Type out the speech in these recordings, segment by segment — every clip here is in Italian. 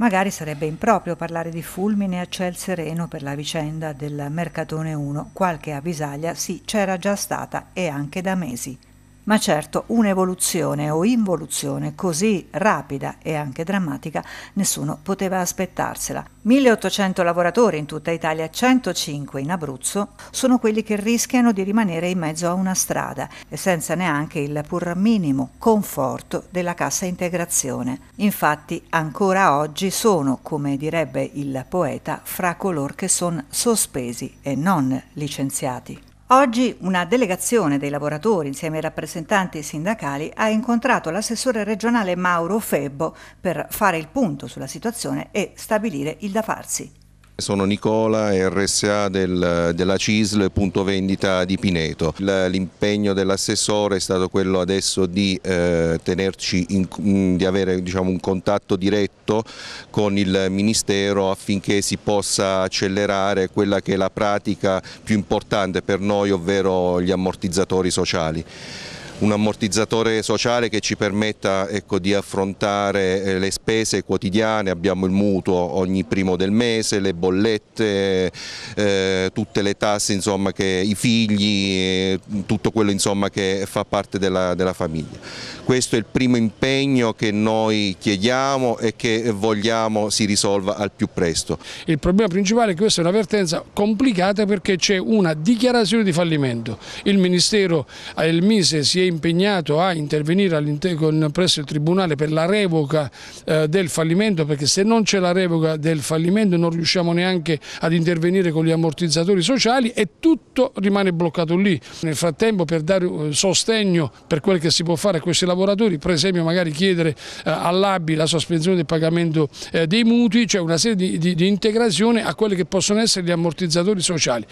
Magari sarebbe improprio parlare di fulmine a ciel sereno per la vicenda del Mercatone 1, qualche avvisaglia sì c'era già stata e anche da mesi ma certo un'evoluzione o involuzione così rapida e anche drammatica nessuno poteva aspettarsela. 1800 lavoratori in tutta Italia, 105 in Abruzzo, sono quelli che rischiano di rimanere in mezzo a una strada e senza neanche il pur minimo conforto della cassa integrazione. Infatti ancora oggi sono, come direbbe il poeta, fra coloro che sono sospesi e non licenziati. Oggi una delegazione dei lavoratori insieme ai rappresentanti sindacali ha incontrato l'assessore regionale Mauro Febbo per fare il punto sulla situazione e stabilire il da farsi. Sono Nicola, RSA del, della CISL, punto vendita di Pineto. L'impegno dell'assessore è stato quello adesso di, eh, tenerci in, mm, di avere diciamo, un contatto diretto con il Ministero affinché si possa accelerare quella che è la pratica più importante per noi, ovvero gli ammortizzatori sociali un ammortizzatore sociale che ci permetta ecco, di affrontare eh, le spese quotidiane, abbiamo il mutuo ogni primo del mese, le bollette, eh, tutte le tasse, insomma, che, i figli, eh, tutto quello insomma, che fa parte della, della famiglia. Questo è il primo impegno che noi chiediamo e che vogliamo si risolva al più presto. Il problema principale è che questa è una vertenza complicata perché c'è una dichiarazione di fallimento. Il Ministero, eh, il Mise si è impegnato a intervenire presso il Tribunale per la revoca eh, del fallimento perché se non c'è la revoca del fallimento non riusciamo neanche ad intervenire con gli ammortizzatori sociali e tutto rimane bloccato lì. Nel frattempo per dare eh, sostegno per quel che si può fare a questi lavoratori, per esempio magari chiedere eh, all'ABI la sospensione del pagamento eh, dei mutui, cioè una serie di, di, di integrazione a quelli che possono essere gli ammortizzatori sociali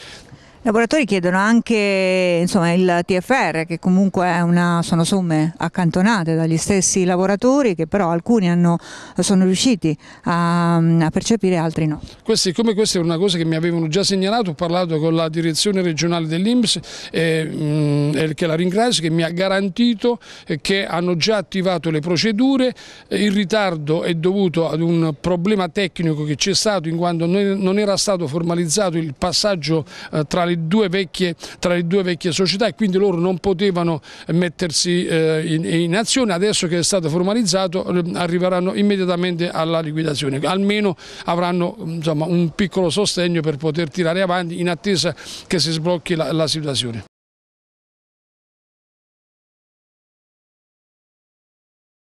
lavoratori chiedono anche insomma, il TFR che comunque una, sono somme accantonate dagli stessi lavoratori che però alcuni hanno, sono riusciti a, a, percepire altri no. Questi, come questa è una cosa che mi avevano già segnalato, ho parlato con la direzione regionale dell'Inps e, mm, che la ringrazio che mi ha garantito che hanno già attivato le procedure, il ritardo è dovuto ad un problema tecnico che c'è stato in quanto non era stato formalizzato il passaggio eh, tra le due vecchie, le due vecchie società e quindi loro non potevano mettersi eh, in, in azione, adesso che è stato formalizzato ehm, arriveranno immediatamente alla liquidazione, almeno avranno insomma, un piccolo sostegno per poter tirare avanti in attesa che si sblocchi la, la situazione.